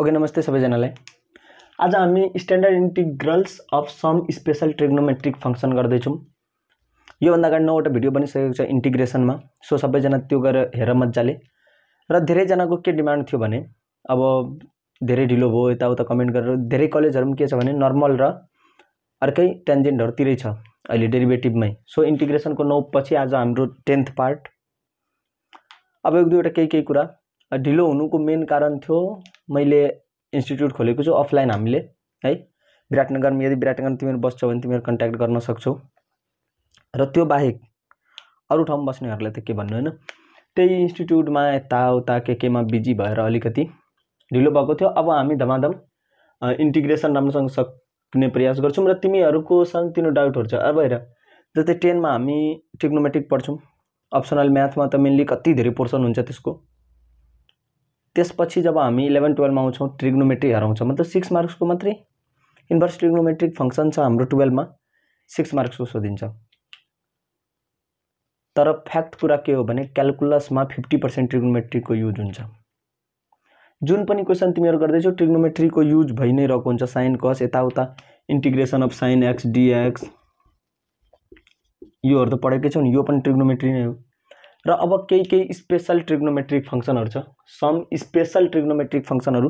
Okay नमस्ते सबैजनालाई आज हामी standard integrals of some special trigonometric function गर्दैछौँ योभन्दा अगाडि नौवटा भिडियो बनिसकेको छ इन्टिग्रेसनमा सो सबैजना त्यो गरेर हेर मजाले र धेरैजनाको के डिमान्ड थियो भने अब धेरै ढिलो भयो यताउता कमेन्ट गरेर धेरै कलेजहरू पनि के छ भने नर्मल र अर्कै ट्यान्जेन्टहरूतिरै छ अहिले डेरिभेटिभमै सो इन्टिग्रेसनको नौ पछि आज हाम्रो टेन्थ पार्ट अब एक दुईवटा केही केही कुरा ढिलो हुनुको मेन कारण थियो मैले इन्स्टिट्युट खोलेको छु अफलाइन हामीले है विराटनगरमा यदि विराटनगर तिमीहरू बस्छौ भने तिमीहरू कन्ट्याक्ट गर्न सक्छौ र त्यो बाहेक अरू ठाउँमा बस्नेहरूलाई त के भन्नु होइन त्यही इन्स्टिट्युटमा यताउता के केमा बिजी भएर अलिकति ढिलो भएको थियो अब हामी धमाधम इन्टिग्रेसन राम्रोसँग सक्ने प्रयास गर्छौँ र तिमीहरूको तिनो डाउटहरू छ अब हेर जस्तै टेनमा हामी टिक्नोमेट्रिक पढ्छौँ अप्सनल म्याथमा त मेन्ली कति धेरै पोर्सन हुन्छ त्यसको त्यसपछि जब हामी इलेभेन टुवेल्भमा आउँछौँ ट्रिग्नोमेट्री हराउँछौँ मतलब सिक्स मार्क्सको मात्रै इन्भर्स ट्रिग्नोमेट्रिक फङ्सन छ हाम्रो टुवेल्भमा सिक्स मार्क्सको सोधिन्छ तर फ्याक्ट कुरा के हो भने क्यालकुलसमा फिफ्टी पर्सेन्ट ट्रिग्नोमेट्रीको युज हुन्छ जुन पनि क्वेसन तिमीहरू गर्दैछौ ट्रिग्नोमेट्रीको युज भइ नै रहेको हुन्छ साइन कस यताउता integration of sine x dx योहरू त पढेकै छौ नि यो पनि ट्रिग्नोमेट्री नै हो र अब केही केही स्पेसल ट्रिग्नोमेट्रिक फङ्सनहरू छ सम स्पेसल ट्रिग्नोमेट्रिक फङ्सनहरू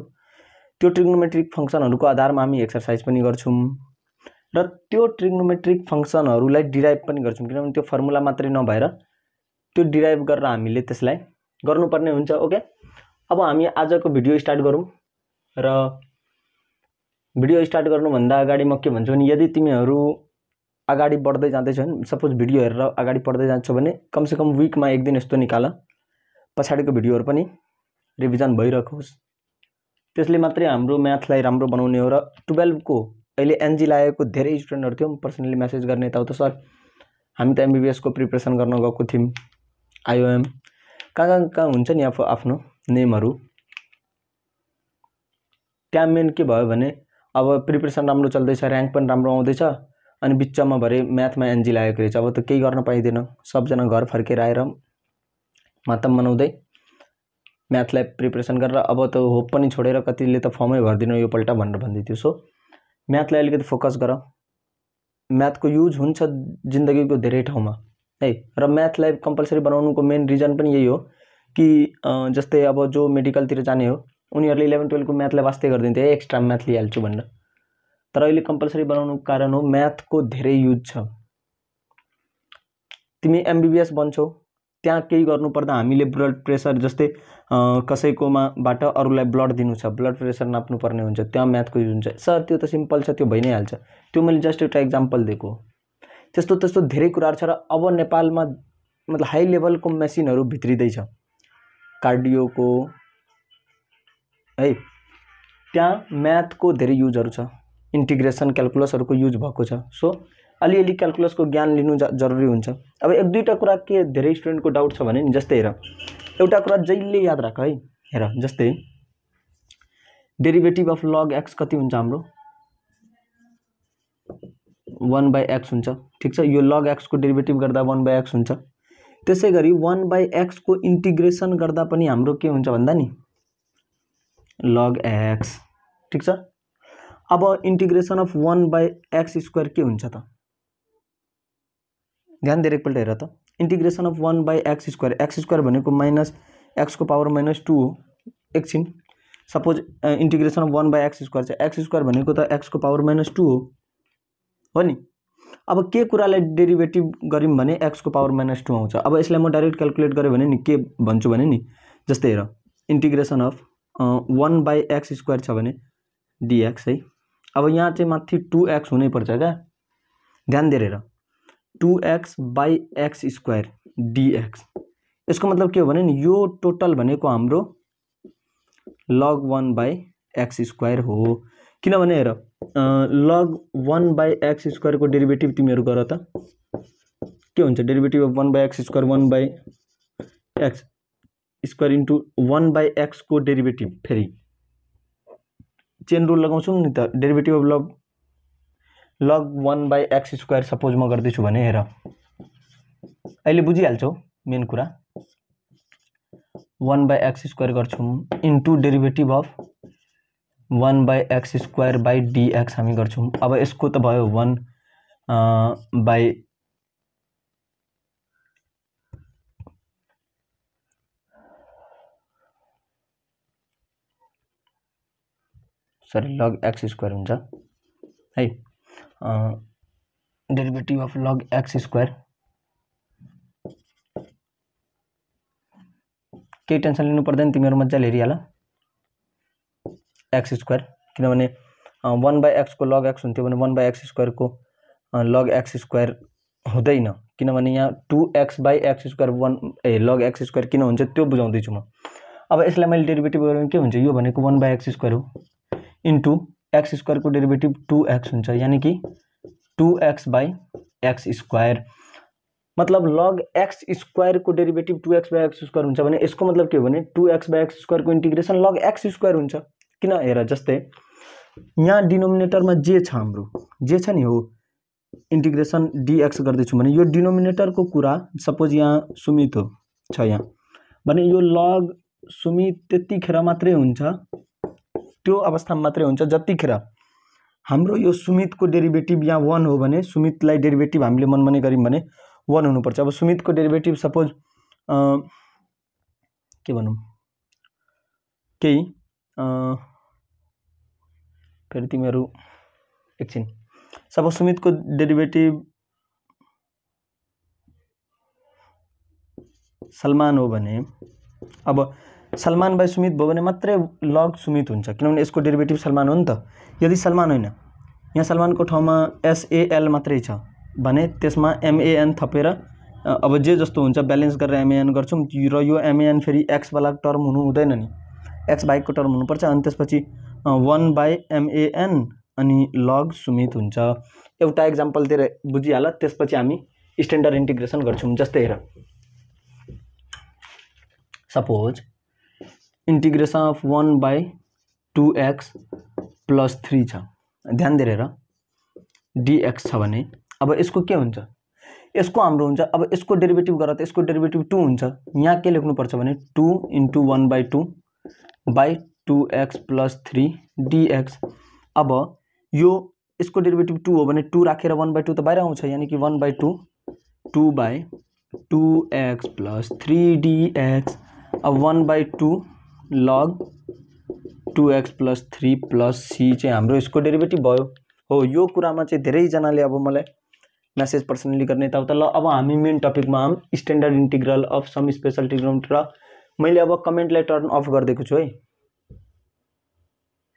त्यो ट्रिग्नोमेट्रिक फङ्सनहरूको आधारमा हामी एक्सर्साइज पनि गर्छौँ र त्यो ट्रिग्नोमेट्रिक फङ्सनहरूलाई डिराइभ पनि गर्छौँ किनभने त्यो फर्मुला मात्रै नभएर त्यो डिराइभ गरेर हामीले त्यसलाई गर्नुपर्ने हुन्छ ओके अब हामी आजको भिडियो स्टार्ट गरौँ र भिडियो स्टार्ट गर्नुभन्दा अगाडि म के भन्छु भने यदि तिमीहरू अगाडि बढ्दै जाँदैछ भने सपोज भिडियो हेरेर अगाडि बढ्दै जान्छौ भने कमसेकम विकमा एक दिन यस्तो निकाल पछाडिको भिडियोहरू पनि रिभिजन भइरहेको होस् त्यसले मात्रै हाम्रो म्याथलाई राम्रो बनाउने हो र टुवेल्भको अहिले एनजी लागेको धेरै स्टुडेन्टहरू थियौँ पर्सनली म्यासेज गर्ने यताउता सर हामी त एमबिबिएसको प्रिपरेसन गर्न गएको थियौँ आइओएम कहाँ कहाँ कहाँ हुन्छ नि आफू आफ्नो नेमहरू त्यहाँ मेन के भयो भने अब प्रिपरेसन राम्रो चल्दैछ ऱ्याङ्क पनि राम्रो आउँदैछ अनि बिचमा भरे म्याथमा एनजी लागेको रहेछ अब त केही गर्न पाइँदैन सबजना घर फर्केर आएर मातम मनाउँदै म्याथलाई प्रिपरेसन गरेर अब त होप पनि छोडेर कतिले त फर्मै यो योपल्ट भनेर भन्दै थियो सो म्याथलाई अलिकति फोकस गर म्याथको युज हुन्छ जिन्दगीको धेरै ठाउँमा है र म्याथलाई कम्पलसरी बनाउनुको मेन रिजन पनि यही हो कि जस्तै अब जो मेडिकलतिर जाने हो उनीहरूले इलेभेन टुवेल्भको म्याथलाई वास्तै गरिदिन्थ्यो है एक्स्ट्रा म्याथ लिइहाल्छु भनेर तर अहिले कम्पलसरी बनाउनुको कारण हो म्याथको धेरै युज छ तिमी एमबिबिएस बन्छौ त्यहाँ केही गर्नुपर्दा हामीले ब्लड प्रेसर जस्तै कसैकोमाबाट अरूलाई ब्लड दिनु छ ब्लड प्रेसर नाप्नुपर्ने हुन्छ त्यहाँ म्याथको युज हुन्छ सर त्यो त सिम्पल छ त्यो भइ नै हाल्छ त्यो मैले जस्ट एउटा इक्जाम्पल दिएको त्यस्तो त्यस्तो धेरै कुराहरू छ र अब नेपालमा मतलब हाई लेभलको मेसिनहरू भित्रिँदैछ कार्डियोको है त्यहाँ म्याथको धेरै युजहरू छ इंटिग्रेसन क्यालकुलसहरूको को यूज भग सो अलिअलि को ज्ञान लिख जरूरी होता अब एक दुईटा कुरा के स्टूडेंट को डाउट है जस्ते हे एटा कुछ जैसे याद रख हाई हे जस्ते डेरिवेटिव अफ लग एक्स कति हुन्छ हाम्रो बाई एक्स हो ठीक है यो लग को डेरिवेटिव कर वन बाई एक्स होसैगरी वन बाई एक्स को इंटिग्रेसन पनि हाम्रो लग एक्स ठीक है अब integration of one by x square के हुन्छ त ध्यान दिएर एकपल्ट हेर त integration of one by x square x square भनेको माइनस एक्सको पावर माइनस टू हो एकछिन suppose integration of one by x square चाहिँ एक्स स्क्वायर भनेको त एक्सको पावर माइनस टू हो हो नि अब के कुरालाई डेरिभेटिभ गऱ्यौँ भने एक्सको पावर माइनस टू आउँछ अब यसलाई म डाइरेक्ट क्यालकुलेट गरेँ भने नि के भन्छु भने नि जस्तै हेर integration of one by x square छ भने डिएक्स है अब यहाँ चाहिँ माथि टू एक्स पर्च क्या ध्यान रहे two x by x square dx इसको मतलब के यो टोटल को हम लग वन बाई एक्स स्क्वायर हो किनभने हे log one by x square को डेरिवेटिव गर कर derivative of one by x square one by x square into one by x को डेरिवेटिव फेरी चेन रूल लगाऊँ नहीं तो derivative of log log one by x square suppose म हे भने बुझी हाल मेन कुरा वन बाई एक्स स्क्वायर कर into derivative of one by x square by dx हम कर अब यसको बाई सरी लग एक्स स्क्वायर हो derivative of log x square के टेन्सन लिख पर्दैन तिमी मजा हे x square one by x को लग एक्स हो वन बाय बाई एक्स को लग एक्स स्क्वायर हैं क्योंकि यहाँ two x by x square one ए लग एक्स स्क्वायर क्यों हुन्छ त्यो मैं म अब के होता यो भनेको वान एक्स स्क्वायर हो इंटू एक्स स्क्वायर को डेरिवेटिव टू एक्स हो यानि कि two x by x square मतलब लग एक्स स्क्वायर को derivative two x by x square होने इसको मतलब के हो एक्स बाई एक्स स्क्वायर को इंटिग्रेशन लग एक्स स्क्वायर होना हे जस्ते यहाँ डिनोमिनेटर में जे छ जे छ नि हो इन्टिग्रेसन डिएक्स गर्दैछु कुरा सपोज यहाँ सुमित हो यहाँ भाई लग सुमित तीखे मत हो त्यो अवस्थामा मात्रै हुन्छ जतिखेर हाम्रो यो सुमितको डेरिभेटिभ यहाँ वान हो भने सुमितलाई डेरिभेटिभ हामीले मनमने गऱ्यौँ भने वान हुनुपर्छ अब सुमितको डेरिभेटिभ सपोज के भनौँ केही फेरि तिमीहरू एकछिन सपोज सुमितको डेरिभेटिभ सलमान हो भने अब सलमान बाई सुमित भयो मत लग सुमित होता क्योंकि इसको डेरिवेटिव सलमान हो यदि सलमान होना यहाँ सलमान को एसएएल में एसएएल भने एमएएन थपेर अब जे जस्तो हो बैलेंस कर एमएएन कर र यो एमएएन एक्स वाला टर्म होते एक्स बाइक को टर्म होनी अनि वन बाय एमएएन अनि लग सुमित हुन्छ एक्जापल इक्जाम्पल दिएर बुझिहाल त्यसपछि हामी स्ट्यान्डर्ड इन्टिग्रेसन गर्छौँ suppose integration of one by two x plus three छ ध्यान रहा डिएक्स अब इसको के होता इसको हम अब इसको डेरिवेटिव कर इसको डेरिवेटिव टू हो यहाँ के लिख् पर्च two into one by two by two x plus three dx अब यो इसको डेरिवेटिव टू हो टू राखे वन बाई टू तो बाहर आँच यानी कि one by two two by two x plus three dx अब one by two log two x plus three plus C चाहिँ हाम्रो यसको डेरिभेटिभ भयो हो यो कुरामा चाहिँ धेरैजनाले अब मलाई मेसेज पर्सनली गर्ने यताउता ल अब हामी मेन टपिकमा आऊँ standard integral of some special integral र मैले अब कमेन्टलाई टर्न अफ गरिदिएको छु है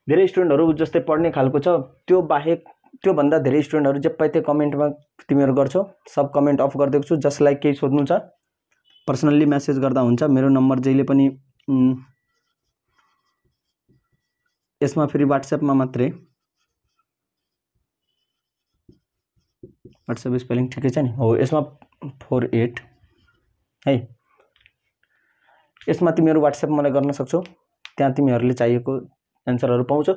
धेरै स्टुडेन्टहरू जस्तै पढ्ने खालको छ त्यो बाहेक त्योभन्दा धेरै स्टुडेन्टहरू जे पाइ कमेन्टमा तिमीहरू गर्छौ सब कमेन्ट अफ गरिदिएको छु जसलाई केही सोध्नु छ पर्सनल्ली मेसेज गर्दा हुन्छ मेरो नम्बर जहिले पनि यसमा फेरि वाट्सएपमा मात्रै वाट्सएप स्पेलिङ ठिकै छ नि हो यसमा फोर एट है यसमा तिमीहरू वाट्सएप मलाई गर्न सक्छौ त्यहाँ तिमीहरूले चाहिएको एन्सरहरू पाउँछौ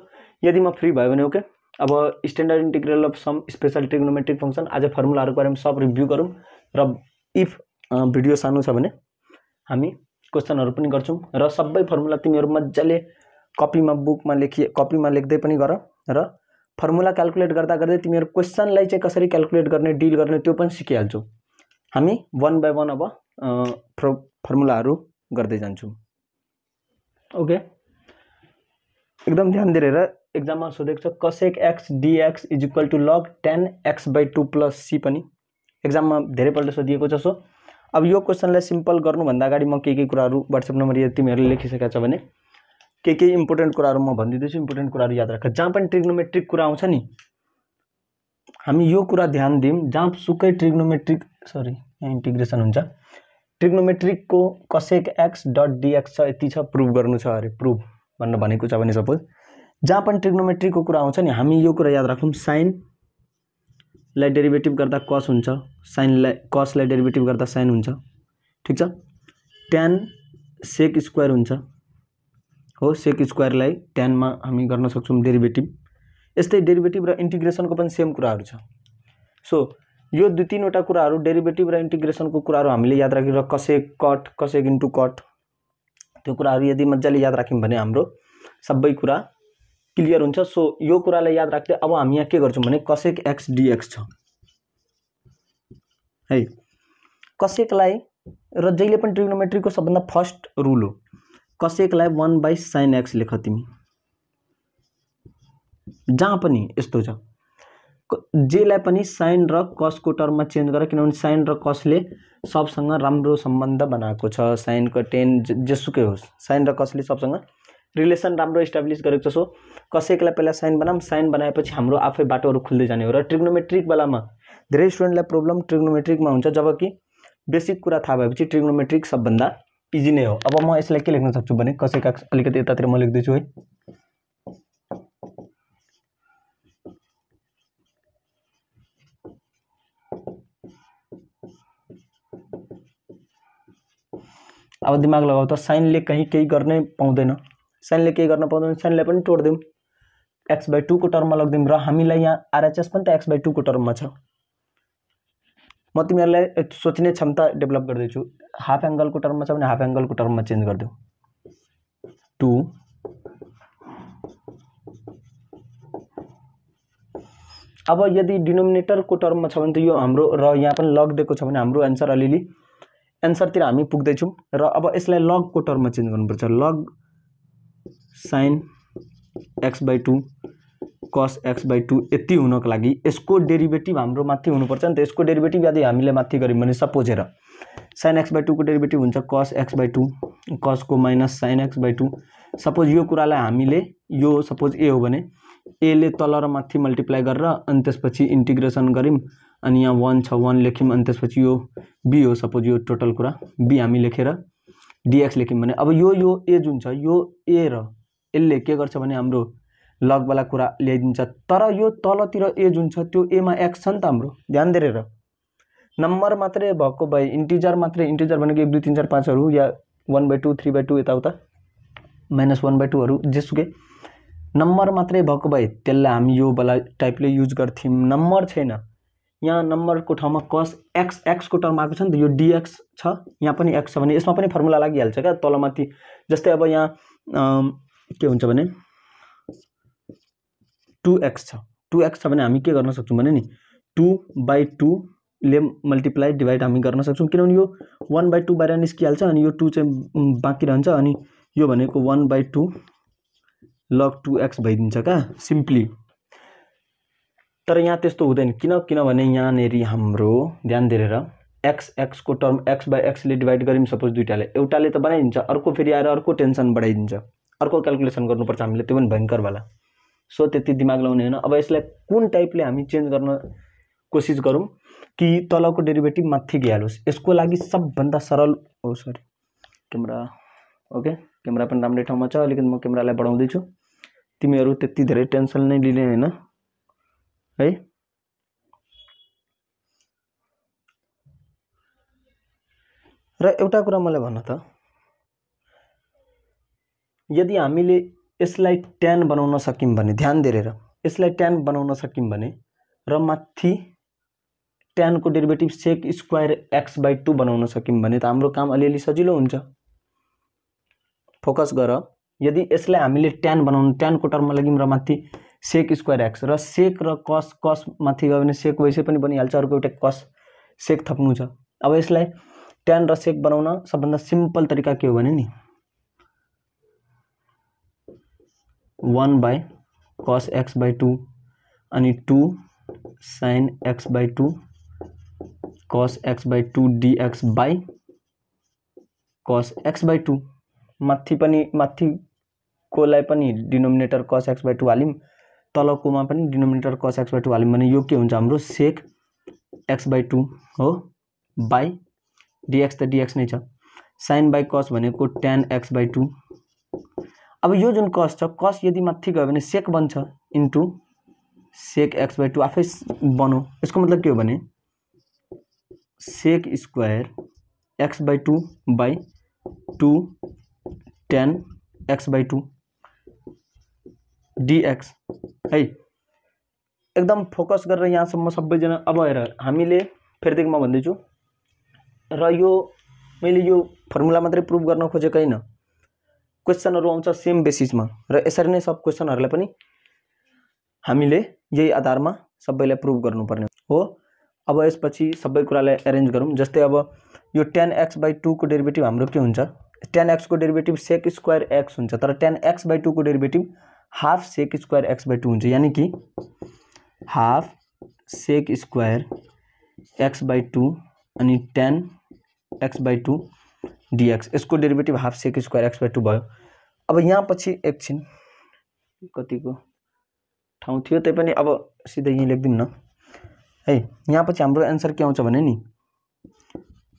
यदि म फ्री भयो भने ओके अब standard integral of some special trigonometric function आज फर्मुलाहरूको बारेमा सब रिभ्यू गरौँ र इफ भिडियो सानो छ भने हामी क्वेसनहरू पनि गर्छौँ र सबै फर्मुला तिमीहरू मजाले कपीमा बुकमा लेखिए कपीमा लेख्दै पनि गर र फर्मुला क्यालकुलेट गर्दा गर्दै तिमीहरू क्वेसनलाई चाहिँ कसरी क्यालकुलेट गर्ने डिल गर्ने त्यो पनि सिकिहाल्छौ हामी वान बाई वान अब फ्र फर्मुलाहरू गर्दै जान्छौँ ओके एकदम ध्यान दिएर एक्जाममा सोधेको छ cosec x dx is equal to log tan x by two plus C पनि एक्जाममा धेरैपल्ट सोधिएको छ सो अब यो क्वेसनलाई सिम्पल गर्नुभन्दा अगाडि म के के कुराहरू वाट्सएप नम्बर यदि तिमीहरूले लेखिसकेका छ भने के के इम्पोर्टेन्ट कुराहरू म भनिदिँदैछु इम्पोर्टेन्ट कुराहरू याद राख जहाँ पनि ट्रिग्नोमेट्रिक कुरा आउँछ नि हामी यो कुरा ध्यान दिउँ जहाँ सुकै ट्रिग्नोमेट्रिक सरी यहाँ इन्टिग्रेसन हुन्छ ट्रिग्नोमेट्रिकको कसेक एक्स डट डिएक्स छ यति छ प्रुभ गर्नु छ अरे प्रुभ भनेर भनेको छ भने सपोज जहाँ पनि ट्रिग्नोमेट्रिकको कुरा आउँछ नि हामी यो कुरा याद राखौँ साइनलाई डेरिभेटिभ गर्दा कस हुन्छ साइनलाई कसलाई डेरिभेटिभ गर्दा साइन हुन्छ ठिक छ टेन सेक स्क्वायर हुन्छ हो सेक स्क्वायरलाई टेनमा हामी गर्न सक्छौँ डेरिभेटिभ यस्तै डेरिभेटिभ र इन्टिग्रेसनको पनि सेम कुराहरू छ सो यो दुई तिनवटा कुराहरू डेरिभेटिभ र इन्टिग्रेसनको कुराहरू हामीले याद राख्यौँ र cosec cot cosec into cot त्यो कुराहरू यदि मजाले याद राख्यौँ भने हाम्रो सबै कुरा क्लियर हुन्छ सो यो कुरालाई याद राख्दै अब हामी यहाँ के गर्छौँ भने कसेक एक्स डिएक्स छ है कसेकलाई र जहिले पनि ट्रिग्नोमेट्रीको सबभन्दा फर्स्ट रुल हो कसैकोलाई वान बाई साइन एक्स लेख तिमी जहाँ पनि यस्तो छ जेलाई पनि साइन र कसको टर्ममा चेन्ज गर किनभने साइन र कसले सबसँग राम्रो सम्बन्ध बनाएको छ साइनको टेन जेसुकै होस् साइन र कसले सबसँग रिलेसन राम्रो इस्टाब्लिस गरेको छ सो कसैकोलाई पहिला साइन बनाऊँ साइन बनाएपछि हाम्रो आफै बाटोहरू खुल्दै जाने हो र ट्रिग्नोमेट्रिक बेलामा धेरै स्टुडेन्टलाई प्रब्लम ट्रिग्नोमेट्रिकमा हुन्छ जब कि बेसिक कुरा थाहा भएपछि ट्रिग्नोमेट्रिक सबभन्दा इजी नै हो अब म यसलाई के लेख्न सक्छु भने कसैका अलिकति यतातिर म लेख्दैछु है अब दिमाग लगाऊ त साइनले कहीँ केही गर्नै पाउँदैन साइनले केही गर्न पाउँदैन साइनले पनि तोडिदिउँ एक्स बाई टूको टर्ममा लगिदिउँ र हामीलाई यहाँ आरएचएस पनि त एक्स बाई टूको टर्ममा छ म तिमीहरूलाई सोचने क्षमता कर गरिदिन्छु हाफ एङ्गलको टर्ममा छ भने हाफ में चेंज कर दू टू अब यदि डिनोमिनेटर को टर्म में छो तो हम यहाँ लग दिएको हम एंसर अलि एंसर तीर एन्सरतिर पुग्द रब इस लग को टर्म में चेंज कर log sine x by two cos x by two यति हुनको लागि यसको डेरिभेटिभ हाम्रो माथि हुनुपर्छ नि त यसको डेरिभेटिभ यदि हामीले माथि गऱ्यौँ भने सपोज हेर साइन एक्स बाई टूको डेरिभेटिभ हुन्छ कस एक्स बाई टू कसको minus sine x by two suppose यो कुरालाई हामीले यो सपोज ए हो भने एले तल र माथि मल्टिप्लाई गरेर अनि त्यसपछि इन्टिग्रेसन गऱ्यौँ अनि यहाँ वान छ वान लेख्यौँ अनि त्यसपछि यो बी हो सपोज यो टोटल कुरा बी हामी लेखेर डिएक्स लेख्यौँ भने अब यो यो ए जुन छ यो ए र यसले के गर्छ भने हाम्रो लगवाला कुरा ल्याइदिन्छ तर यो तलतिर ए जुन छ त्यो एमा एक्स छ नि त हाम्रो ध्यान दिएर नम्बर मात्रै भएको भए इन्टिजर मात्रै इन्टिजर भनेको एक दुई तिन चार पाँचहरू या one by two three by two यताउता माइनस वान बाई टूहरू जेसुकै नम्बर मात्रै भएको भए त्यसलाई हामी यो बेला टाइपले युज गर्थ्यौँ नम्बर छैन यहाँ नम्बरको ठाउँमा कस एक्स एक्सको टर्म आएको छ नि त यो डिएक्स छ यहाँ पनि एक्स छ भने यसमा पनि फर्मुला लागिहाल्छ क्या तलमाथि जस्तै अब यहाँ के हुन्छ भने टु एक्स छ टु एक्स छ भने हामी के गर्न सक्छौँ भने नि टु बाई टूले मल्टिप्लाई डिभाइड हामी गर्न सक्छौँ किनभने यो वान बाई टू बाहिर निस्किहाल्छ अनि यो टू चाहिँ बाँकी रहन्छ अनि यो भनेको one by two log two x भइदिन्छ क्या सिम्पली तर यहाँ त्यस्तो हुँदैन किन किनभने यहाँनेरि हाम्रो ध्यान दिएर एक्स एक्सको टर्म एक्स बाई एक्सले डिभाइड गऱ्यौँ सपोज दुइटाले एउटाले त बनाइदिन्छ अर्को फेरि आएर अर्को टेन्सन बढाइदिन्छ अर्को क्यालकुलेसन गर्नुपर्छ हामीले त्यो पनि भयङ्करवाला सो त्यति दिमाग लाउने होइन अब यसलाई कुन टाइपले हामी चेन्ज गर्न कोसिस गरौँ कि तलको डेरिभेटिभ माथि गइहालोस् यसको लागि सबभन्दा सरल हो सरी क्यामेरा ओके क्यामेरा पनि राम्रै ठाउँमा छ अलिकति म क्यामेरालाई बढाउँदैछु तिमीहरू त्यति धेरै टेन्सन नै लिने होइन है र एउटा कुरा मलाई भन्न त यदि हामीले यसलाई ट्यान बनाउन सक्यौँ भने ध्यान दिएर यसलाई ट्यान बनाउन सक्यौँ भने र माथि ट्यानको derivative sec square x by two बनाउन सक्यौँ भने त हाम्रो काम अलिअलि सजिलो हुन्छ फोकस गर यदि यसलाई हामीले ट्यान बनाउनु ट्यानको टर्ममा लग्यौँ र माथि सेक स्क्वायर एक्स र सेक र कस कस माथि गयो भने सेक वैसे पनि बनिहाल्छ अर्को एउटा कस सेक थप्नु छ अब यसलाई ट्यान र सेक बनाउन सबभन्दा सिम्पल तरिका के हो भने नि one by cos x by two अनि two sine x by two cos x by two dx by cos x by two माथि पनि माथिकोलाई पनि denominator cos x by two हाल्यौँ तलकोमा पनि denominator cos x by two हाल्यौँ भने यो के हुन्छ हाम्रो सेक एक्स बाई टू हो बाई डिएक्स त डिएक्स नै छ साइन बाई कस भनेको टेन एक्स बाई टू अब यह जो कस कस यदि मत गए सेक बन into sec x by two आप बनो इसको मतलब के होने sec square x by two by two tan x by two dx हई एकदम फोकस कर गरेर सब सबैजना अब हे हमी फिर देख भन्दैछु रो मैं ये फर्मुला मत प्रुभ गर्न खोजेको होइन क्वेश्चन आँच सेम बेसिज में यसरी नहीं सब क्वेसनहरूलाई पनि आधार यही सब प्रूव कर पर्ने हो अब इस सब कुछ एरेंज करूँ जस्ते अब यह टेन एक्स बाई टू को डेरिवेटिव के हुन्छ टेन को डेरिवेटिव सेक स्क्वायर एक्स हो तर टेन एक्स बाई टू को derivative half sec square x by two होनी कि half sec square x by two on tan x by two dx इसको derivative half sec square x by two भो अब यहाँ पछि एकछिन कतिको ठाउँ थियो त्यही पनि अब सीधे यहीं लिख दिन है यहाँ पछि हम एंसर के आँच भने नि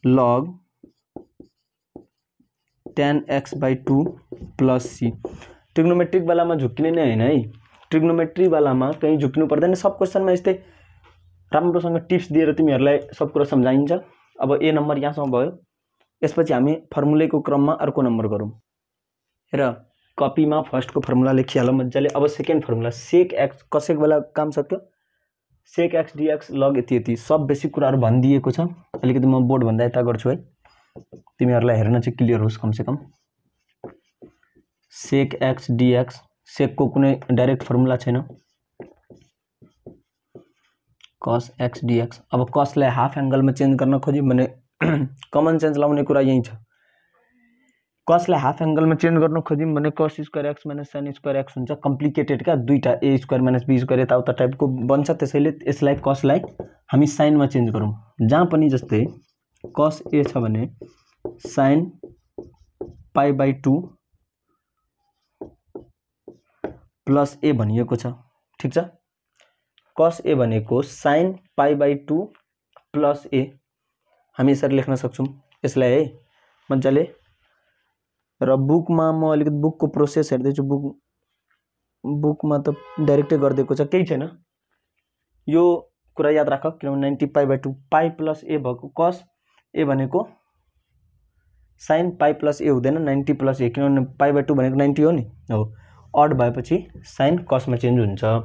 log tan x by two plus C वाला में झुक्की नहीं है में कहीं झुक्न पर्दैन सब में ये राम्रोसँग टिप्स दिएर तिमीहरूलाई सब कुरा सम्झाइन्छ अब ए नंबर यहाँसम्म भयो इस फर्मुले को क्रम में अर्क नंबर करूँ रपी में फर्स्ट को फर्मुला लेखी हाल मजा अब second formula sec x cos बेला काम सको सेक एक्स डिएक्स लग ये सब बेसिक कुराहरू भनिदिएको मोर्ड भाई म बोर्डभन्दा यता गर्छु है तिमीहरूलाई हेर्न चाहिँ क्लियर होस् सेक एक्स डिएक्स को कुनै डाइरेक्ट फर्मुला छेन कस एक्स डीएक्स अब कसला हाफ में चेंज करना खोजी मैंने कमन चेंज लाने कुछ यहीं कसला कसलाई हाफ एङ्गलमा चेन्ज कर खोज्यौँ भने cos square x minus sine square x होता कम्प्लिकेटेड क्या दुईटा a square minus b square को बन तेल इस कसला हमी साइन में चेंज करूँ जहाँ पर जस्ते cos A sine pi by two plus A भनिएको छ छ कस ए भनेको sine pi by two plus A हामी यसरी लेख्न सक्छौँ यसलाई है मजाले र बुकमा म अलिकति बुकको प्रोसेस हेर्दैछु बुक बुकमा त डाइरेक्टै गरिदिएको छ केही छैन यो कुरा याद राख किनभने ninety pi by two pi plus A भएको कस ए भनेको साइन पाई प्लस ए हुँदैन नाइन्टी प्लस ए किनभने पाई बाई टू भनेको नाइन्टी हो नि हो अड भएपछि साइन कसमा चेन्ज हुन्छ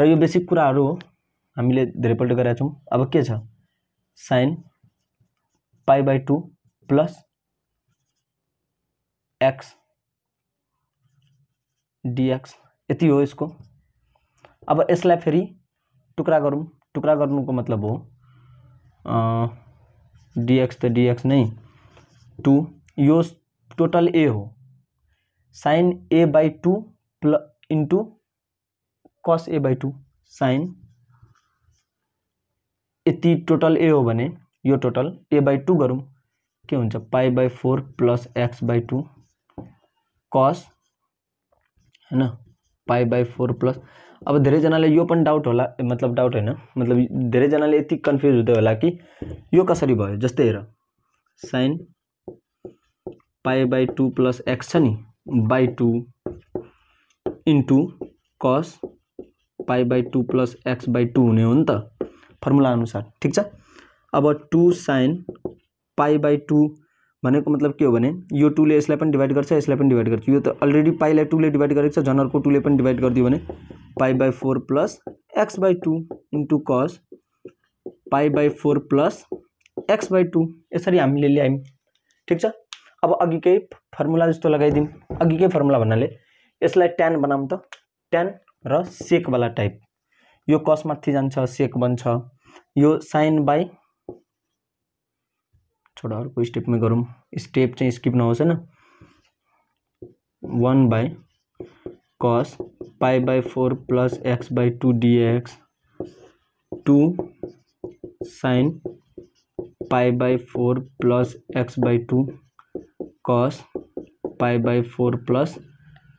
र यो बेसिक कुराहरू हो हामीले धेरैपल्ट गरेका छौँ अब के छ sine pi by two plus x x ये हो इसको अब इस फिर टुक्रा करूँ टुक्रा कर मतलब हो डीएक्स तो डीएक्स नहीं टू यो टोटल ए हो sine A by two plus into cos A by two sine ये टोटल ए हो यो टोटल ए बाई टू करूँ के हुन्छ pi by four plus x by two cos है पाई बाई फोर प्लस अब धेरेजना यो doubt होला मतलब डाउट होइन मतलब धेरेजना ये कन्फ्यूज होते हो कि यह कसरी भो जस्तै हे sine pi by two plus x छ by two into cos pi by two plus x by two होने हो फर्मुला अनुसार ठीक है अब two sine pi by two को मतलब के हो टू यो टूले यसलाई पनि डिभाइड गर्छ यसलाई कर डिभाइड अलरेडी पाई लू डिभाइड डिवाइड कर झन् अर्को टू पनि डिवाइड कर दी pi by four plus x by two into cos pi by four plus x by two इस हमें लिया ठीक है अब के फर्मुला जस्तो अगि के फर्मुला भाला इस टेन बनाऊ तो टेन रेक वाला टाइप यो कस मत जान सेक बन यो साइन बाई छोड़ा और कोई स्टेप में करूँ स्टेप चाहिए स्किप ना हो से ना one by cos pi by four plus x by two d x two sine pi by four plus x by two cos pi by four plus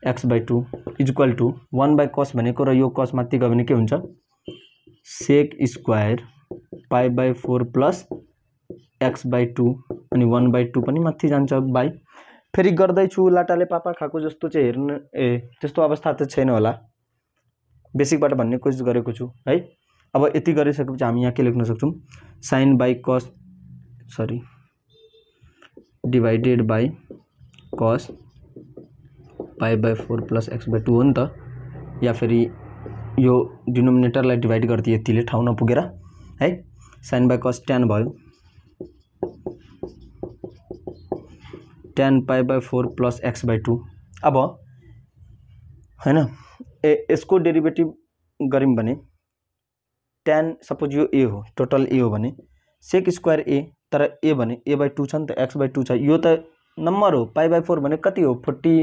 x by two is equal to one by cos यो cos मत के हुन्छ sec square pi by four plus x by two अनि one by to पनि माथि जान्छ by फेरि गर्दैछु लाटाले पापा खाएको जस्तो चाहिँ हेर्नु ए त्यस्तो अवस्था त छैन होला बेसिकबाट भन्ने कोसिस गरेको छु है अब यति गरिसकेपछि हामी यहाँ के लेख्न सक्छौँ sign by cos sorry divided by cos pi by four plus x by two हो नि त या फेरि यो डिनोमिनेटरलाई डिभाइड गरिदियो यतिले ठाउँ नपुगेर है साइन बाई कस टेन भयो tan pi by four plus x by two अब है ना ए, इसको डेरिवेटिव गऱ्यौँ टेन सपोज यो ए हो टोटल ए हो भने सेक स्क्वायर ए तर ए बने ए बाई टू छ एक्स बाई टू यो तो नंबर हो पाई बाई फोर भने कति हो फोर्टी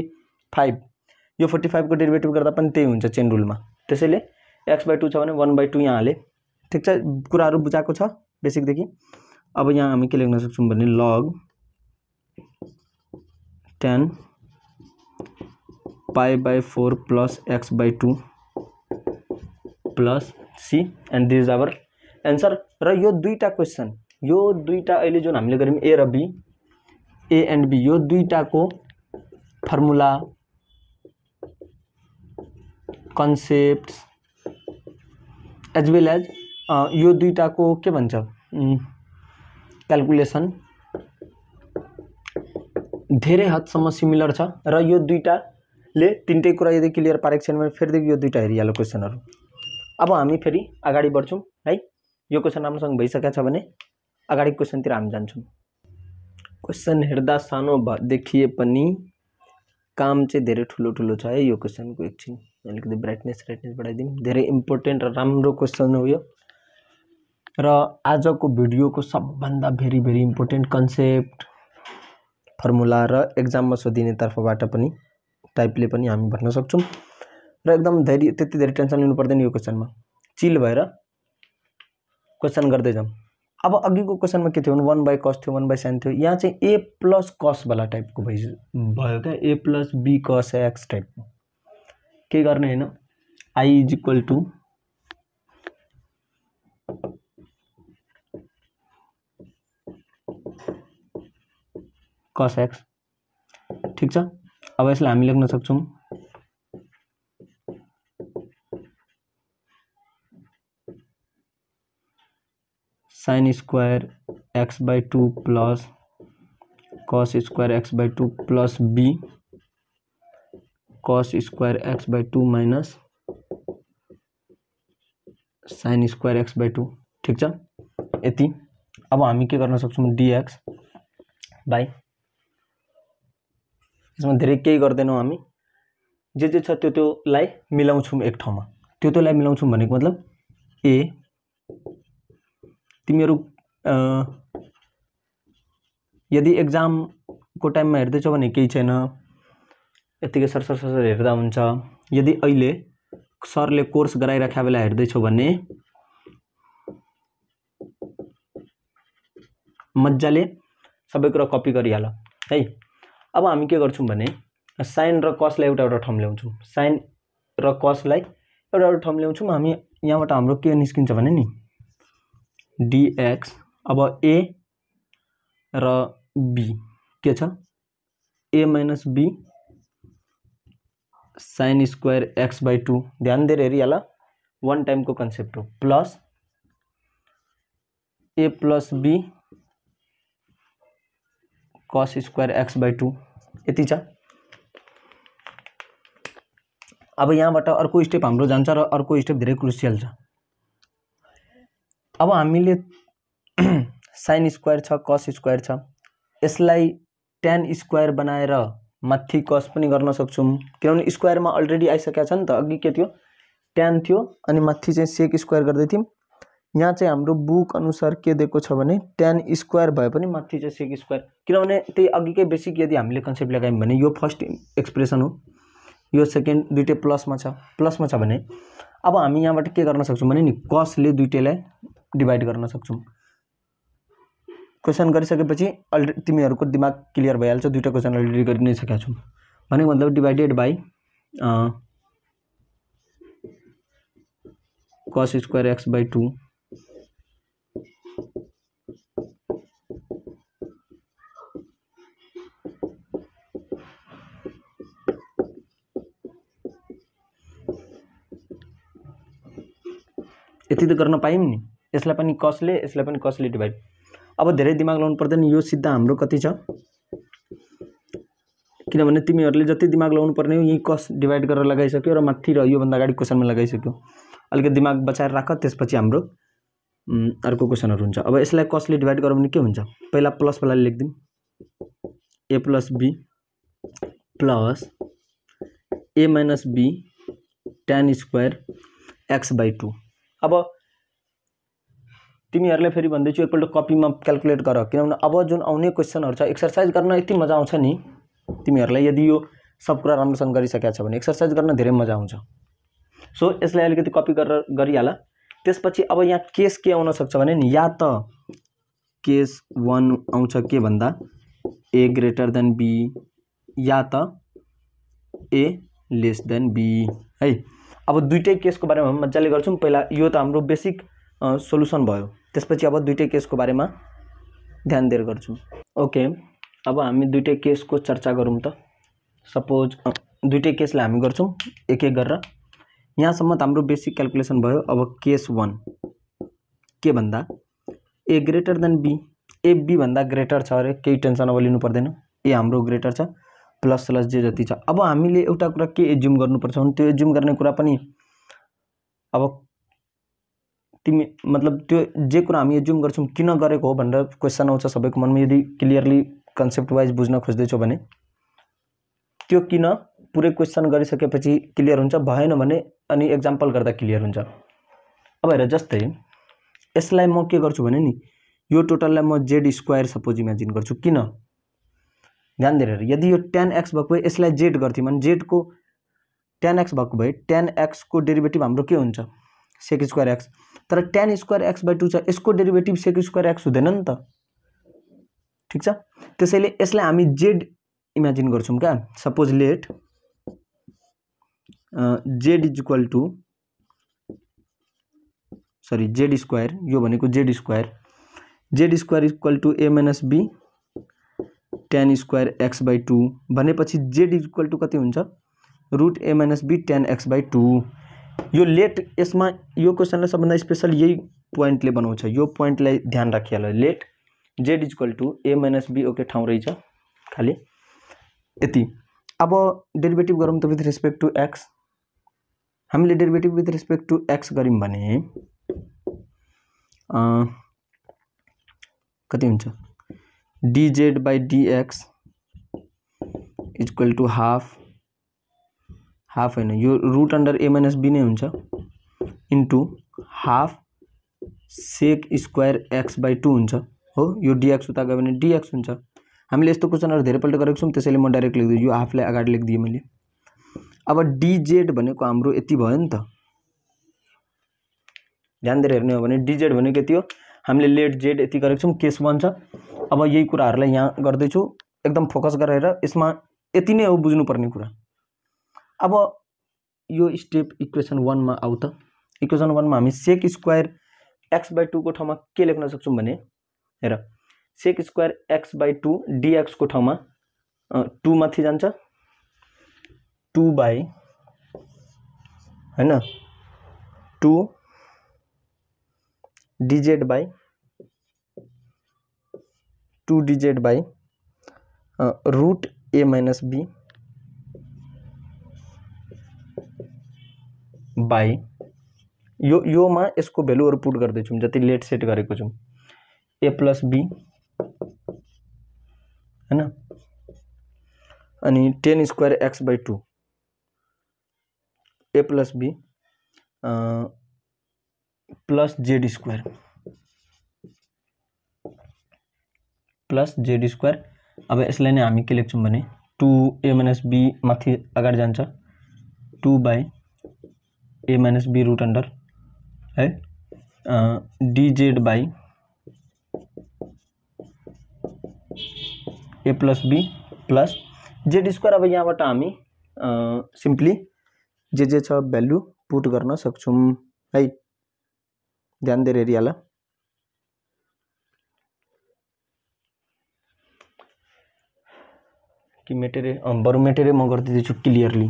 फाइव यो फोर्टी फाइव को डेरिवेटिव कर चेन रूल में तेल x by two one by two यहाँ हाँ ठीक है कुराहरू बुझाएको बेसिक बेसिकदेखि अब यहाँ हम के लेख्न सक्छौँ log tan pi by four plus x by two plus C and this is our answer रो दुईटा क्वेश्चन यो दुईटा अलग जो हमें गये ए री बी ए एंड बी यो को formula concept as well as यो को के भाई कैलकुलेसन धेरै हदसम्म सिमिलर छ र यो दुइटाले तिनटै कुरा यदि क्लियर पारेको छैन भने फेरिदेखि यो दुइटा हेरिहाल्यो क्वेसनहरू अब हामी फेरि अगाडि बढ्छौँ है यो क्वेसन राम्रोसँग भइसकेको छ भने अगाडि क्वेसनतिर हामी जान्छौँ क्वेसन हेर्दा सानो देखिए पनि काम चाहिँ धेरै ठुलो ठुलो छ है यो क्वेसनको एकछिन अलिकति ब्राइटनेस ब्राइटनेस बढाइदिउँ धेरै इम्पोर्टेन्ट र राम्रो क्वेसन हो यो र आजको भिडियोको सबभन्दा very very important concept formula र एक्जाममा सोधिने तर्फबाट पनि टाइपले पनि हामी भन्न सक्छौँ र एकदम धेरै त्यति धेरै टेन्सन लिनु पर्दैन यो क्वेसनमा चिल भएर क्वेसन गर्दै जाउँ अब अघिको क्वेसनमा के थियो भने वान बाई कस थियो वान बाई साइन थियो यहाँ चाहिँ ए प्लस कसवाला टाइपको भइ भयो क्या A plus B cos x टाइपको के गर्ने होइन I is equal to cos x ठीक अब इस हम लेख्न सक sine square x by two plus cos square x by two plus B cos square x by two minus sine square x by two ठीक ये अब हम के करना सकता डीएक्स बाई त्यसमा धेरै केही गर्दैनौँ हामी जे जे छ त्यो त्योलाई मिलाउँछौँ एक ठाउँमा त्यो त्योलाई मिलाउँछौँ भनेको मतलब ए तिमीहरू यदि एक्जामको टाइममा हेर्दैछौ भने केही छैन यत्तिकै सर सर सर हेर्दा हुन्छ यदि अहिले सरले कोर्स गराइराख्या बेला हेर्दैछौ भने मजाले सबै कुरा कपी गरिहाल है अब हामी के गर्छौँ भने साइन र कसलाई एउटा एउटा ठाउँ ल्याउँछौँ साइन र कसलाई एउटा एउटा ठाउँ ल्याउँछौँ हामी यहाँबाट हाम्रो के निस्किन्छ भने नि डिएक्स अब ए र बी के छ A minus B sine square x by two ध्यान दिएर हेरिहाल वान टाइमको कन्सेप्ट हो plus A plus B cos square x by two ये अब यहाँ बट अर्क स्टेप हम लोग र अर्को स्टेप धीरे क्रुसियल अब हमी साइन स्क्वायर छस स्क्वायर छ टेन स्क्वायर बनाएर माथि कस भी कर गर्न क्योंकि स्क्वायर में अलरेडी आई सकता नि के टेन थी अभी माथि सेक स्क्वायर करते थी यहाँ चाहिँ हाम्रो बुक अनुसार के दिएको छ भने टेन स्क्वायर भए पनि माथि चाहिँ सेक स्क्वायर किनभने त्यही अघिकै बेसिक यदि हामीले कन्सेप्ट लगायौँ भने यो फर्स्ट एक्सप्रेसन हो यो सेकेन्ड दुइटै प्लसमा छ प्लसमा छ भने अब हामी यहाँबाट के गर्न सक्छौँ भने नि कसले दुइटैलाई डिभाइड गर्न सक्छौँ क्वेसन गरिसकेपछि अलरेडी तिमीहरूको दिमाग क्लियर भइहाल्छ दुइटा क्वेसन अलरेडी गरि नै सकेका छौँ भनेको मतलब divided by cos square x by two सिद्ध गर्न पायौँ नि यसलाई पनि कसले यसलाई पनि कसले डिभाइड अब धेरै दिमाग लाउनु पर्दैन यो सिद्ध हाम्रो कति छ किनभने तिमीहरूले जति दिमाग लाउनु पर्ने हो यहीँ कस डिभाइड गरेर लगाइसक्यो र माथि र योभन्दा अगाडि क्वेसनमा लगाइसक्यो अलिकति दिमाग बचाएर राख त्यसपछि हाम्रो अर्को क्वेसनहरू हुन्छ अब यसलाई कसले डिभाइड गरौँ भने के हुन्छ पहिला प्लसवाला लेखिदिउँ A plus B plus A minus B tan square x by two अब तिमीहरूले फेरि भन्दैछु एकपल्ट कपीमा क्यालकुलेट गर किनभने अब जुन आउने क्वेसनहरू छ एक्सर्साइज गर्न यति मजा आउँछ नि तिमीहरूलाई यदि यो सब कुरा राम्रोसँग गरिसकेको छ भने एक्सर्साइज गर्न धेरै मजा आउँछ सो यसलाई अलिकति कपी गरेर गरिहाल त्यसपछि अब यहाँ केस के आउन सक्छ भने नि या त केस वान आउँछ के भन्दा ए ग्रेटर देन बी या त ए लेस देन बी है अब दुइटै केसको बारेमा मजाले गर्छौँ पहिला यो त हाम्रो बेसिक सोल्युसन भयो त्यसपछि अब दुईटे केस को बारे में ध्यान दिए ओके अब हम दुईटे केस को चर्चा करूँ तो सपोज दुईटे केस हम कर एक एक कर यहाँसम तो बेसिक क्याकुलेसन भो अब केस वन के भाग A greater than B A B भाग ग्रेटर छे कई टेन्सन अब लिखन ए हम ग्रेटर छ प्लस प्लस जे जी अब हमें एटा कुरा के एज्युम करो एज्यूम करने एज्युम अब तिमी मतलब त्यो जे कुरा हामी एज्युम गर्छौँ किन गरेको हो भनेर क्वेसन आउँछ सबैको मनमा यदि क्लियरली कन्सेप्ट वाइज बुझ्न खोज्दैछौ भने त्यो किन पुरै क्वेसन गरिसकेपछि क्लियर हुन्छ भएन भने अनि एक्जाम्पल गर्दा क्लियर हुन्छ अब हेर जस्तै यसलाई म के गर्छु भने नि यो टोटललाई म जेड स्क्वायर सपोज इमेजिन गर्छु किन ध्यान दिएर यदि यो टेन एक्स भएको भए यसलाई जेड गर्थ्यौँ भने जेडको टेन एक्स भएको भए टेन एक्सको डेरिभेटिभ हाम्रो के हुन्छ सेक स्क्वायर एक्स तर tan square x by two इसको derivative derivative sec square x होते ठीक है ठिक छ त्यसैले जेड इमेजिन कर suppose let Z is equal to sorry Z square ये Z square Z square equal to A minus B tan square x by two भनेपछि जेड इक्वल टू कूट root A minus B tan x by two यो let यसमा यो क्वेसनलाई सबभन्दा special यही पोइन्टले बनाउँछ यो पोइन्टलाई ध्यान राखिहाल let Z is equal to A minus B okay ठाउँ रहेछ खालि यति अब डेरिभेटिभ गरौँ त विथ रेस्पेक्ट टु एक्स हामीले derivative with respect to x गऱ्यौँ भने कति हुन्छ d Z by d x is equal to half half होइन यो under under A minus B नहीं हुन्छ half sec square x by two हो यो डीएक्स उ डीएक्स भने हमें हुन्छ क्वेश्चन यस्तो क्वेसनहरू धेरैपल्ट गरेको छौँ त्यसैले म डाइरेक्ट लेखिदिएँ यो हाफलाई अब डीजेड हम ये भान भयो हेने त ध्यान दिएर हो भने हो लेट जेड ये गरेको केस वन छ अब यही कुराहरूलाई यहाँ गर्दैछु एकदम फोकस गरेर इसमें ये नहीं हो पर्ने कुरा अब यो स्टेप इक्वेसन वानमा आऊ त इक्वेसन वानमा हामी सेक स्क्वायर एक्स बाई टूको ठाउँमा के लेख्न सक्छौँ भने हेर sec square x by two डिएक्सको ठाउँमा टू माथि जान्छ टू बाई होइन two d Z by two d Z by root A minus B by यो योमा यसको भेल्युहरू पुट गर्दैछौँ जी लेट सेट कर ए प्लस बी ना? अनि tan square x by two A plus B plus Z square plus Z square अब इसलिए हम के लेख्छौँ टू ए माइनस बी मत अगाडि जान two by A minus B root under है D Z by A plus B plus Z square अब यहाँ बट हमी सीम्पली जे जे छ पुट कर सक्छौँ हाई ध्यान दे हेरिहाल कि मेटेरियल बरू मेटेरियल म क्लियरली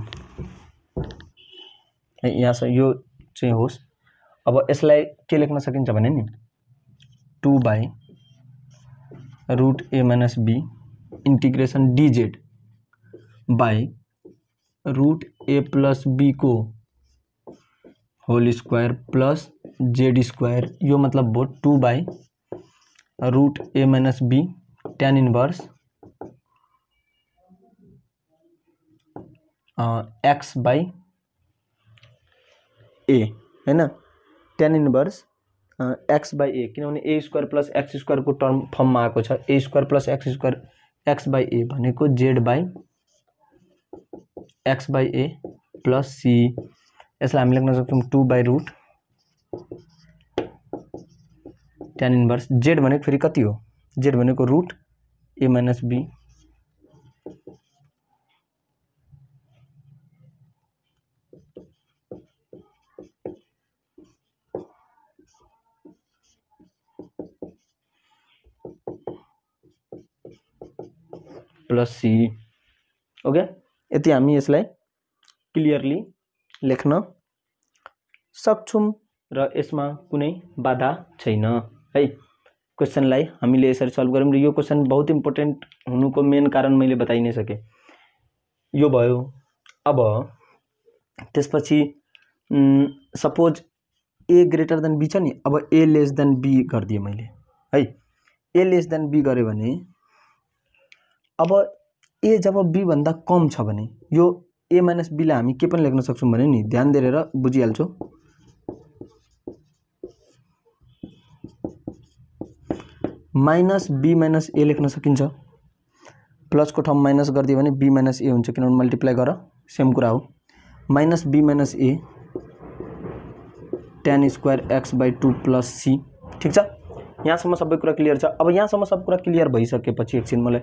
यहाँ यो यह अब इस के सकता two by root A minus B D Z by root A plus B को whole square plus Z square यो मतलब वो two by root A minus B tan inverse x by A है ना tan inverse x by A किनभने A square plus x square को term form में आगे A square plus x square x by A Z by x by A plus सी इस हम लेख्न सकते two by root tan inverse Z फिर फेरि कति हो जेड भनेको root A minus B plus C okay यति हामी यसलाई क्लियरली लेख्न सक्छौँ र यसमा कुनै बाधा छैन है क्वेसनलाई हामीले यसरी सल्भ गऱ्यौँ र यो क्वेसन बहुत इम्पोर्टेन्ट हुनुको मेन कारण मैले बताइ नै सकेँ यो भयो अब त्यसपछि suppose A greater than B छ नि अब ए लेस देन बी गरिदिएँ मैले है ए लेस देन बी गरेँ भने अब ए जब बी भाग कम छो ए माइनस बीलाई हम के पनि सकता ध्यान दे रहा ध्यान हाल माइनस बी माइनस ए सकता प्लस को ठाव माइनस कर दिए बी माइनस ए हो किनभने मल्टिप्लाई कर सेम कुछ हो minus B minus A tan square x by two plus C ठीक है यहाँसम सब कुछ क्लियर अब यहाँसम सब कुछ क्लियर भैस एक मैं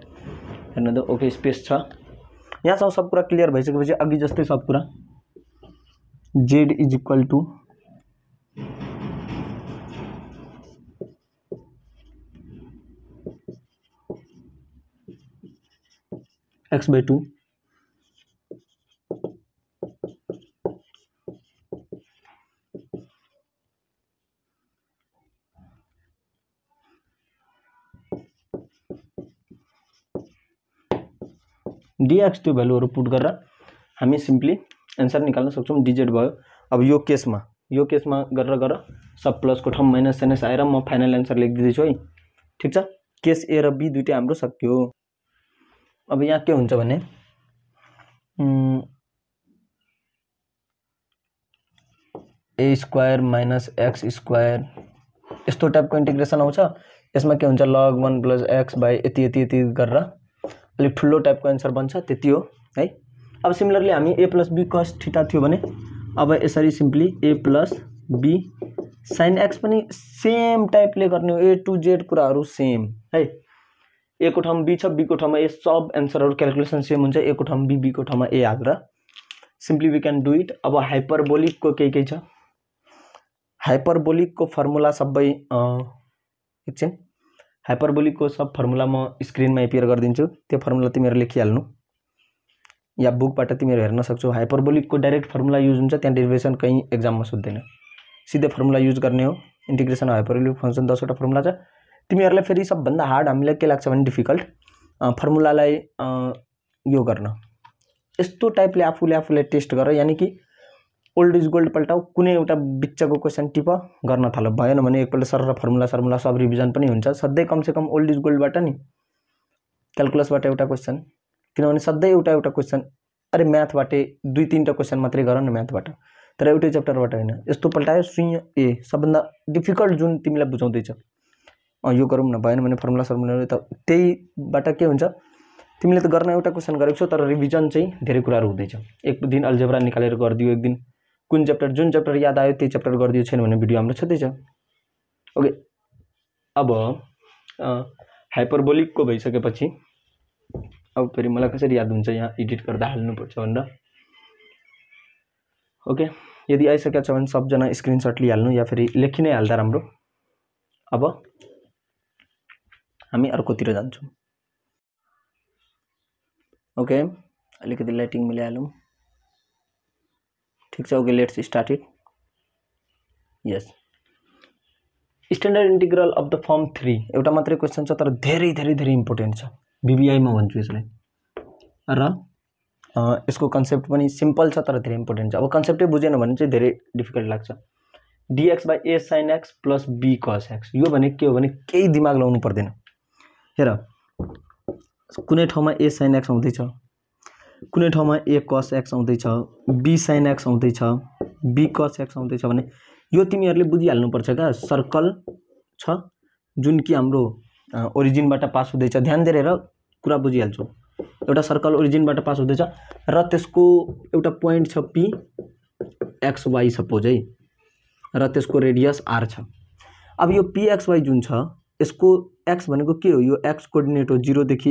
हेर्नु ओके स्पेस यहाँसम सब कुछ क्लियर भैस अगि जस्ते सब कुछ Z is equal to x by two d x तो भैल्यूर पुट कर हामी सीम्पली एंसर निकाल्न सक्छौँ डिजिट भो अब में यह केस में कर गर सब को ठम माइनस साइनस आएर म फाइनल एंसर लिख लेखिदिँदैछु हाई ठीक है केस ए री दुटे हम सको अब यहाँ के हुन्छ A square minus x square यो टाइप को इंटिग्रेसन आँच इसमें के होता लग वन प्लस एक्स बाई ये ये कर अलिक ठुलो टाइपको एन्सर बन्छ त्यति हो है अब सिमिलरली हामी A plus B cos theta थियो भने अब यसरी simply A plus B sine x पनि सेम टाइपले गर्ने हो ए टु जेड कुराहरू सेम है ए को ठाउँमा बी छ बीको ठाउँमा ए सब एन्सरहरू क्यालकुलेसन सेम हुन्छ ए को ठाउँमा बी बीको ठाउँमा ए हालेर simply we can do it अब हाइपरबोलिकको केही केही छ हाइपरबोलिकको फर्मुला सबै एकछिन हाइपरबोलिक को सब फर्मुला म में एपियर गरिदिन्छु त्यो फर्मुला तिमी लिखी हाल् या बुक तिमी हेन हेर्न सक्छौ को डाइरेक्ट फर्मुला होता हुन्छ त्यहाँ कहीं एक्जाम में सोध्दैन सीधे फर्मुला यूज करने हो इंटिग्रेशन हाइपरबोलिक फङ्सन दसवटा फर्मुला छ फिर सब भाग हार्ड हमें के लाग्छ भने डिफिकल्ट फर्मुलालाई यो गर्न यस्तो टाइपले आफूले आफूलाई टेस्ट गर यानि कि ओल्ड इज गोल्ड पल्टाउ कुनै एउटा बिचको क्वेसन टिप गर्न थालो भएन भने एकपल्ट सर र फर्मुला सर्मुला सब रिभिजन पनि हुन्छ सधैँ कमसेकम ओल्ड इज गोल्डबाट नि क्यालकुलसबाट एउटा क्वेसन किनभने सधैँ एउटा एउटा क्वेसन अरे म्याथबाट दुई तिनवटा क्वेसन मात्रै गर न म्याथबाट तर एउटै च्याप्टरबाट होइन यस्तो पल्टायो शून्य ए सबभन्दा डिफिकल्ट जुन तिमीलाई बुझाउँदैछ यो गरौँ न भएन भने फर्मुला सर्मुला त त्यहीबाट के हुन्छ तिमीले त गर्न एउटा क्वेसन गरेको छौ तर रिभिजन चाहिँ धेरै कुराहरू हुँदैछ एक दिन अल्जेब्रा निकालेर गरिदियो एक दिन कुन च्याप्टर जुन च्याप्टर याद आयो त्यही च्याप्टर गरिदियो छैन भने भिडियो हाम्रो छँदैछ ओके अब हाइपरबोलिकको भइसकेपछि अब फेरि मलाई कसरी याद हुन्छ यहाँ एडिट गर्दा हाल्नुपर्छ भनेर ओके यदि आइसकेको छ भने सबजना स्क्रिनसट लिइहाल्नु या फेरि लेखि नै हाल्दा राम्रो अब हामी अर्कोतिर जान्छौँ ओके अलिकति लाइटिङ मिलाइहालौँ ठीक छ ओके लेट्स स्टार्ट इट यस standard integral of the form three एउटा मात्रै क्वेसन छ तर धेरै धेरै धेरै इम्पोर्टेन्ट छ बिबिआईमा भन्छु यसलाई र यसको कन्सेप्ट पनि सिम्पल छ तर धेरै इम्पोर्टेन्ट छ अब कन्सेप्टै बुझेन भने चाहिँ धेरै डिफिकल्ट लाग्छ d x by A sine x plus B cos x यो भने के हो भने केही दिमाग लाउनु पर्दैन हेर कुनै ठाउँमा ए साइन एक्स आउँदैछ ठाव में ए कस एक्स आ बी साइन एक्स आ बी कस एक्स आउँदैछ तिमी बुझी हाल् पर्च क्या सर्कल छ जुन कि हम ओरिजिन पास होते ध्यान रहा कुरा हाल ए सर्कल ओरिजिन पास होते रेस को एटा point P x x y suppose हाई रेस को रेडियस आर छ अब पी एक्स वाई जो इसको एक्स को एक्स कोर्डिनेट हो जीरो देखि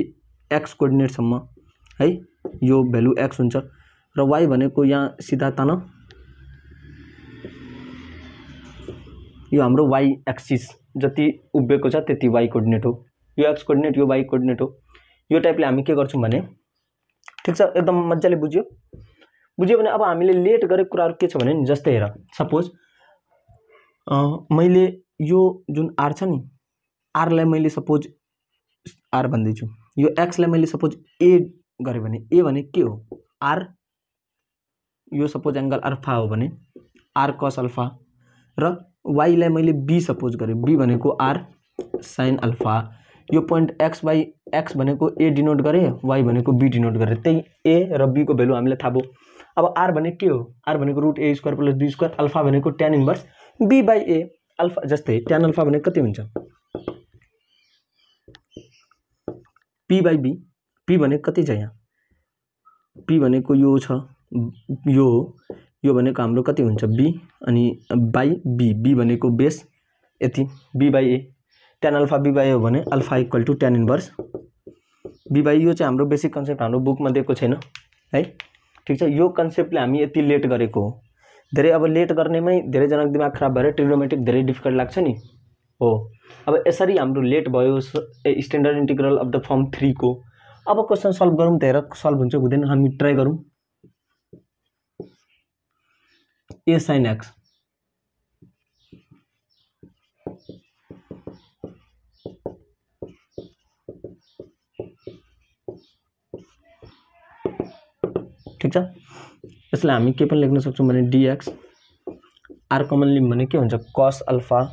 एक्स कोडिनेटसम हाई यो भ्यालु एक्स हो वाई को यहाँ सीधा तान यो हम वाई एक्सिस जी उभि वाई कोर्डिनेट हो यो एक्स कोर्डिनेट यो वाई कोर्डिनेट हो यो टाइप हम के ठीक है एकदम मजा बुझ्यो बुझे अब हमें लेट गरेको जस्ते के सपोज मैं यो जो आर छर लपोज सपोज आर भू यो एक्सलाई मैले सपोज ए गए ए के हो आर यो सपोज एंगल अल्फा हो आर कस अल्फा र वाइलाई बी सपोज करें बी को आर साइन अल्फा यो पॉइंट एक्स वाई एक्स को ए डिनोट करें वाई को बी डिनोट करें ते ए री को भेलू हमें ठा भयो अब आर के हो आर को root A square plus B square alpha को tan inverse B by A alpha जस्ते टेन अल्फा कति हो पी बाई बी पी बने कति यहाँ पी को यो छ यो हो यो भनेको कति हो बी अनि बाई बी बी को बेस ये B by A tan alpha B by हो alpha equal to tan inverse B by यो हम बेसिक बेसिक हम बुक में देखे छेन हाई ठीक है यो कंसेप्ट हम ये लेट कर हो अब लेट गर्नेमै धेरैजनाको दिमाग खराब भर ट्रिग्नोमेट्रिक धेरे डिफिकल्ट लग्स नहीं हो अब इसी हम लेट भो standard integral of the form को अब क्वेश्चन सल्व करूं तो हे सल्व हो हुँदैन हामी ट्राई ए साइन एक्स ठीक इसलिए हम के लिखना लेख्न डीएक्स आर कमन लियौँ के कस अल्फा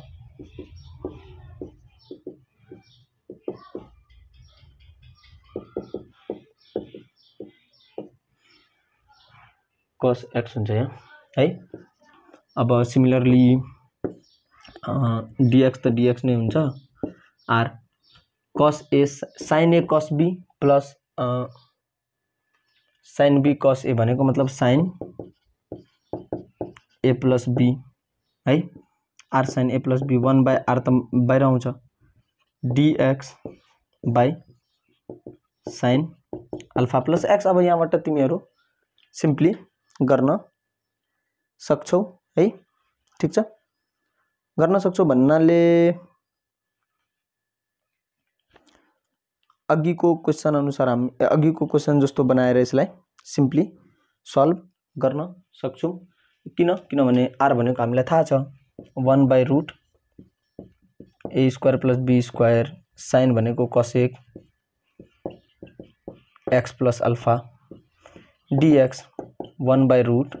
प्लस एक्स हो अब सीमिलरली डिएक्स तो डीएक्स नहीं हुन्छ R cos A sine A cos B plus sine B cos A मतलब साइन ए प्लस बी हाई R sine A plus B one by R तो बाहर आँच dx by sine alpha plus x अब यहाँ but तिमी सीम्पली गर्न सक्छौँ है ठिक छ अनुसार हम अगि को क्वेश्चन बनाएर बनाए इस सल्व गर्न सक्छौँ किन किनभने आर भनेको by root A square plus B square sine को cosec x plus alpha dx one by root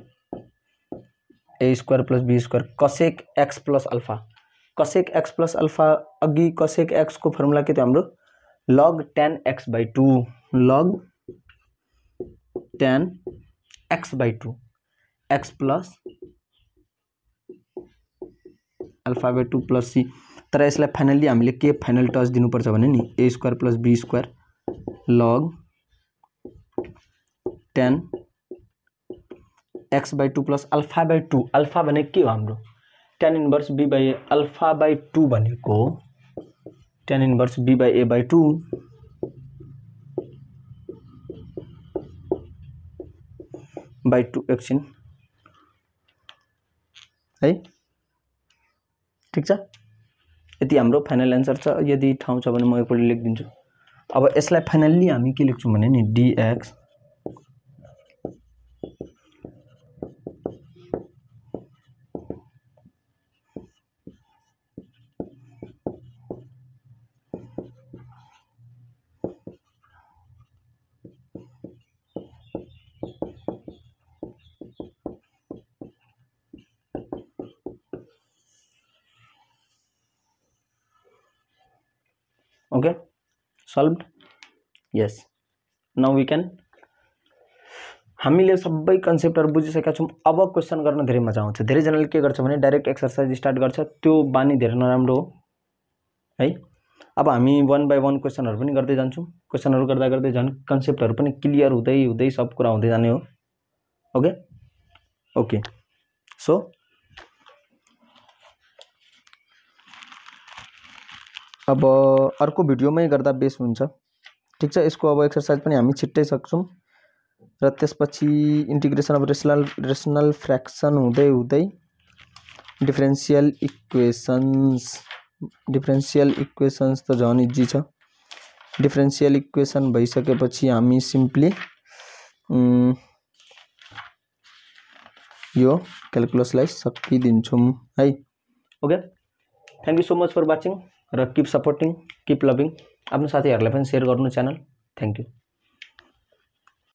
A square plus B square cosec x plus alpha cosec x plus alpha अघि कसेक को formula के हम log tan x by two log tan x by two x plus alpha by two plus C तर इस finally हमें के final touch दिनुपर्छ A square plus B square लग tan x by two plus alpha by two alpha बने के हम लोग tan inverse B by A alpha by two को tan inverse B by A by two by two एकछिन ठीक ये हम फाइनल एंसर यदि ठाउँ छ भने म अब इस फाइनल्ली हम के लिख्छ dx okay solved yes now we can हामीले सबै कन्सेप्टहरू बुझिसकेका छौँ अब क्वेसन गर्न धेरै मजा आउँछ धेरैजनाले के गर्छ भने डाइरेक्ट एक्सर्साइज स्टार्ट गर्छ त्यो बानी धेरै नराम्रो हो है अब हामी वान बाई वान क्वेसनहरू पनि गर्दै जान्छौँ क्वेसनहरू गर्दा गर्दै झन् कन्सेप्टहरू पनि क्लियर हुँदै हुँदै सब कुरा हुँदै जाने हो ओके ओके सो अब अर्को भिडियोम गर्दा बेस्ट हो ठीक है इसको अब एक्सर्साइज भी हम छिट्ट सकता रेस पच्चीस integration of rational rational fraction होते हुँदै डिफ्रेन्सियल इक्वेसन्स डिफ्रेन्सियल इक्वेसन्स तो झन इजी छ डिफ्रेन्सियल इक्वेसन भइसकेपछि हमी सीम्पली यो क्यालकुलसलाई सकिदिन्छौँ हाई okay thank you so much for watching रिप सपोर्टिंग किप लविंग अपने साथी सेयर कर चैनल थैंक यू